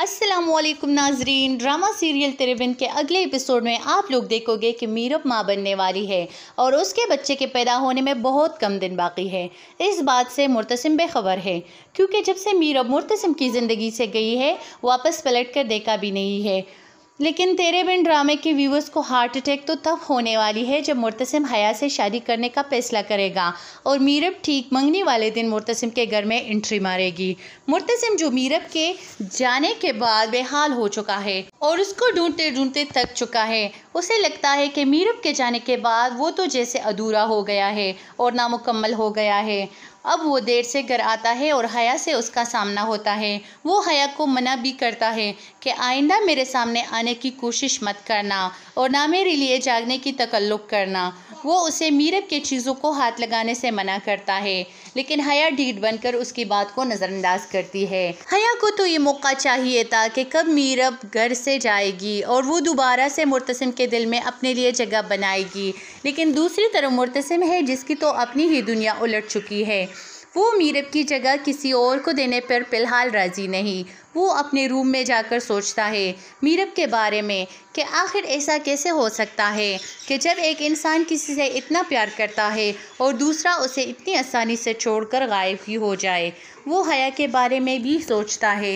असलम नाजरीन drama serial तेरेबिन के अगले एपिसोड में आप लोग देखोगे कि मीरब माँ बनने वाली है और उसके बच्चे के पैदा होने में बहुत कम दिन बाकी है इस बात से मुर्तसिम बेखबर है क्योंकि जब से मीरब मुर्तसिम की ज़िंदगी से गई है वापस पलट कर देखा भी नहीं है लेकिन तेरे बिन ड्रामे के व्यूवर्स को हार्ट अटैक तो तब होने वाली है जब मुर्तसिम हया से शादी करने का फैसला करेगा और मीरब ठीक मंगने वाले दिन मुर्तसिम के घर में एंट्री मारेगी मुर्तसिम जो मीरब के जाने के बाद बेहाल हो चुका है और उसको ढूंढते ढूंढते थक चुका है उसे लगता है कि मीरब के जाने के बाद वो तो जैसे अधूरा हो गया है और नामुकम्मल हो गया है अब वो देर से घर आता है और हया से उसका सामना होता है वो हया को मना भी करता है कि आइंदा मेरे सामने आने की कोशिश मत करना और ना मेरे लिए जागने की तकल्लुक करना वो उसे मीरब के चीज़ों को हाथ लगाने से मना करता है लेकिन हया ढीठ बनकर उसकी बात को नज़रअंदाज करती है हया को तो ये मौका चाहिए था कि कब मीरब घर से जाएगी और वो दोबारा से मुर्तसिम के दिल में अपने लिए जगह बनाएगी लेकिन दूसरी तरफ मुर्तसिम है जिसकी तो अपनी ही दुनिया उलट चुकी है वो मीरब की जगह किसी और को देने पर फिलहाल राज़ी नहीं वो अपने रूम में जाकर सोचता है मीरब के बारे में कि आखिर ऐसा कैसे हो सकता है कि जब एक इंसान किसी से इतना प्यार करता है और दूसरा उसे इतनी आसानी से छोड़कर गायब ही हो जाए वो हया के बारे में भी सोचता है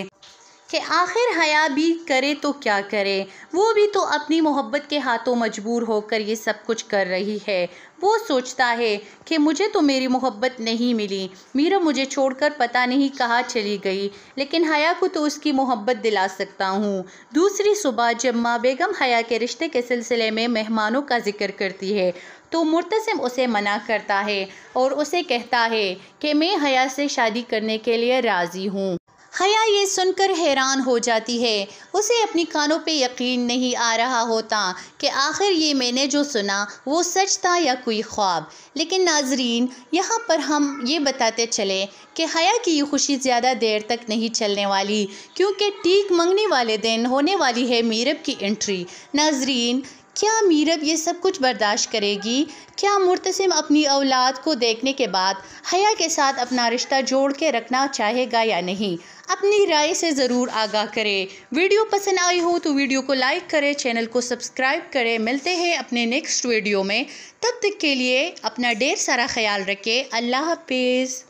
कि आखिर हया भी करे तो क्या करे वो भी तो अपनी मोहब्बत के हाथों मजबूर होकर ये सब कुछ कर रही है वो सोचता है कि मुझे तो मेरी मोहब्बत नहीं मिली मीरा मुझे छोड़कर पता नहीं कहाँ चली गई लेकिन हया को तो उसकी मोहब्बत दिला सकता हूँ दूसरी सुबह जब माँ बेगम हया के रिश्ते के सिलसिले में मेहमानों का जिक्र करती है तो मुर्तसिम उसे मना करता है और उसे कहता है कि मैं हया से शादी करने के लिए राज़ी हूँ हया ये सुनकर हैरान हो जाती है उसे अपनी कानों पे यकीन नहीं आ रहा होता कि आखिर ये मैंने जो सुना वो सच था या कोई ख्वाब लेकिन नाजरीन यहाँ पर हम ये बताते चले कि हया की ये खुशी ज़्यादा देर तक नहीं चलने वाली क्योंकि टीक मंगने वाले दिन होने वाली है मीरब की एंट्री नाजरीन क्या मीरब ये सब कुछ बर्दाश्त करेगी क्या मुर्तसिम अपनी औलाद को देखने के बाद हया के साथ अपना रिश्ता जोड़ के रखना चाहेगा या नहीं अपनी राय से ज़रूर आगाह करें वीडियो पसंद आई हो तो वीडियो को लाइक करें चैनल को सब्सक्राइब करें मिलते हैं अपने नेक्स्ट वीडियो में तब तक के लिए अपना ढेर सारा ख्याल रखें अल्लाह हाफिज़